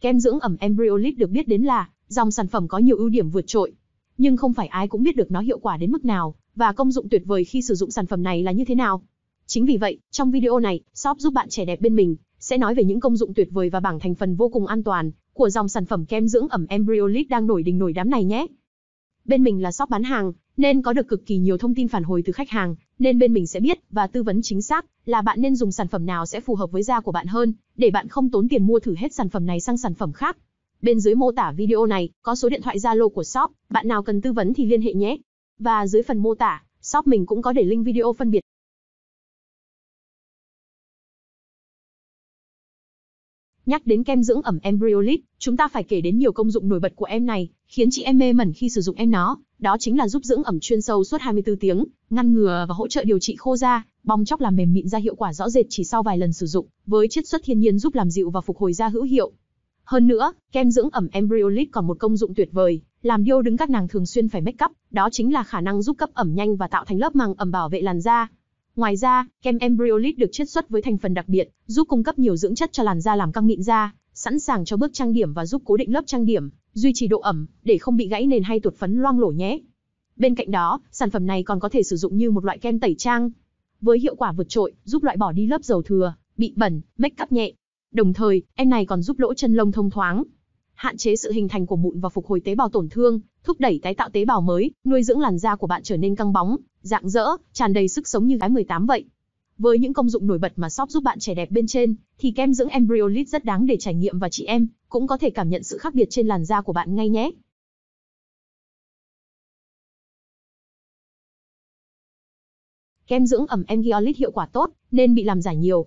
Kem dưỡng ẩm Embryolite được biết đến là dòng sản phẩm có nhiều ưu điểm vượt trội, nhưng không phải ai cũng biết được nó hiệu quả đến mức nào và công dụng tuyệt vời khi sử dụng sản phẩm này là như thế nào. Chính vì vậy, trong video này, shop giúp bạn trẻ đẹp bên mình sẽ nói về những công dụng tuyệt vời và bảng thành phần vô cùng an toàn của dòng sản phẩm kem dưỡng ẩm Embryolite đang nổi đình nổi đám này nhé. Bên mình là shop bán hàng, nên có được cực kỳ nhiều thông tin phản hồi từ khách hàng nên bên mình sẽ biết và tư vấn chính xác là bạn nên dùng sản phẩm nào sẽ phù hợp với da của bạn hơn, để bạn không tốn tiền mua thử hết sản phẩm này sang sản phẩm khác. Bên dưới mô tả video này có số điện thoại Zalo của shop, bạn nào cần tư vấn thì liên hệ nhé. Và dưới phần mô tả, shop mình cũng có để link video phân biệt Nhắc đến kem dưỡng ẩm Embryolite, chúng ta phải kể đến nhiều công dụng nổi bật của em này, khiến chị em mê mẩn khi sử dụng em nó, đó chính là giúp dưỡng ẩm chuyên sâu suốt 24 tiếng, ngăn ngừa và hỗ trợ điều trị khô da, bong chóc làm mềm mịn da hiệu quả rõ rệt chỉ sau vài lần sử dụng, với chiết xuất thiên nhiên giúp làm dịu và phục hồi da hữu hiệu. Hơn nữa, kem dưỡng ẩm Embryolite còn một công dụng tuyệt vời, làm điêu đứng các nàng thường xuyên phải make up, đó chính là khả năng giúp cấp ẩm nhanh và tạo thành lớp màng ẩm bảo vệ làn da. Ngoài ra, kem Embryolit được chiết xuất với thành phần đặc biệt, giúp cung cấp nhiều dưỡng chất cho làn da làm căng mịn da, sẵn sàng cho bước trang điểm và giúp cố định lớp trang điểm, duy trì độ ẩm để không bị gãy nền hay tuột phấn loang lổ nhé. Bên cạnh đó, sản phẩm này còn có thể sử dụng như một loại kem tẩy trang, với hiệu quả vượt trội, giúp loại bỏ đi lớp dầu thừa, bị bẩn, make up nhẹ. Đồng thời, em này còn giúp lỗ chân lông thông thoáng, hạn chế sự hình thành của mụn và phục hồi tế bào tổn thương, thúc đẩy tái tạo tế bào mới, nuôi dưỡng làn da của bạn trở nên căng bóng, rạng rỡ, tràn đầy sức sống như gái 18 vậy. Với những công dụng nổi bật mà shop giúp bạn trẻ đẹp bên trên, thì kem dưỡng Embryolit rất đáng để trải nghiệm và chị em cũng có thể cảm nhận sự khác biệt trên làn da của bạn ngay nhé. Kem dưỡng ẩm Embryolit hiệu quả tốt, nên bị làm giả nhiều,